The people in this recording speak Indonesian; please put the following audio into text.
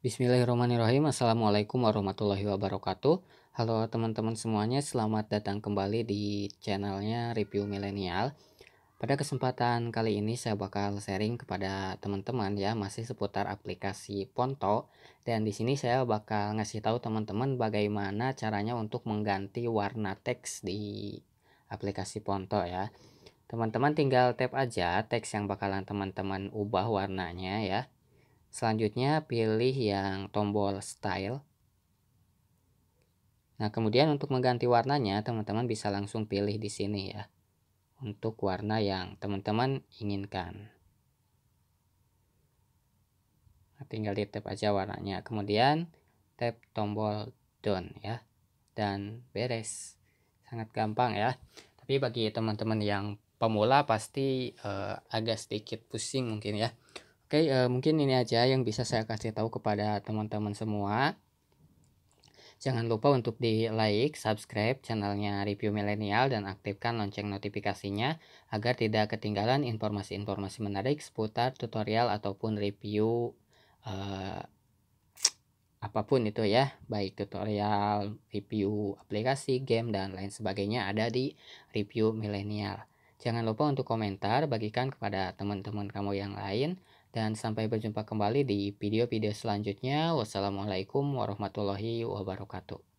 Bismillahirrahmanirrahim. Assalamualaikum warahmatullahi wabarakatuh. Halo teman-teman semuanya, selamat datang kembali di channelnya Review Milenial. Pada kesempatan kali ini saya bakal sharing kepada teman-teman ya masih seputar aplikasi Ponto dan di sini saya bakal ngasih tahu teman-teman bagaimana caranya untuk mengganti warna teks di aplikasi Ponto ya. Teman-teman tinggal tap aja teks yang bakalan teman-teman ubah warnanya ya Selanjutnya pilih yang tombol style. Nah, kemudian untuk mengganti warnanya, teman-teman bisa langsung pilih di sini ya. Untuk warna yang teman-teman inginkan. Nah, tinggal di tap aja warnanya. Kemudian tap tombol done ya. Dan beres. Sangat gampang ya. Tapi bagi teman-teman yang pemula pasti eh, agak sedikit pusing mungkin ya Oke, okay, uh, eh, mungkin ini aja yang bisa saya kasih tahu kepada teman-teman semua. Jangan lupa untuk di like, subscribe channelnya Review Milenial dan aktifkan lonceng notifikasinya agar tidak ketinggalan informasi-informasi menarik seputar tutorial ataupun review uh, apapun itu ya, baik tutorial, review aplikasi, game dan lain sebagainya ada di Review Milenial. Jangan lupa untuk komentar, bagikan kepada teman-teman kamu yang lain dan sampai berjumpa kembali di video-video selanjutnya. Wassalamualaikum warahmatullahi wabarakatuh.